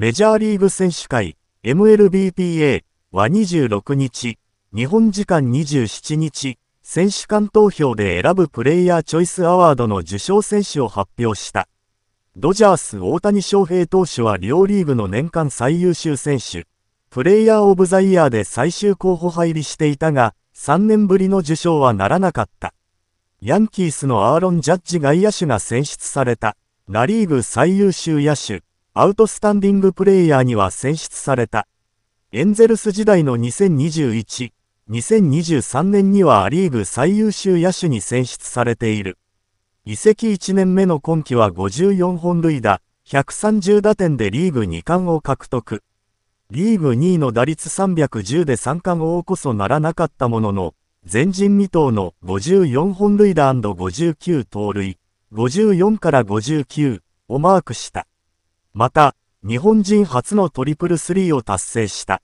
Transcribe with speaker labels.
Speaker 1: メジャーリーグ選手会 MLBPA は26日、日本時間27日、選手間投票で選ぶプレイヤーチョイスアワードの受賞選手を発表した。ドジャース大谷翔平投手は両リーグの年間最優秀選手、プレイヤーオブザイヤーで最終候補入りしていたが、3年ぶりの受賞はならなかった。ヤンキースのアーロン・ジャッジ外野手が選出された、ナリーグ最優秀野手、アウトスタンディングプレーヤーには選出された。エンゼルス時代の2021、2023年にはア・リーグ最優秀野手に選出されている。移籍1年目の今季は54本塁打、130打点でリーグ2冠を獲得。リーグ2位の打率310で3冠王こそならなかったものの、前人未到の54本塁打 &59 盗塁、54から59をマークした。また、日本人初のトリプルスリーを達成した。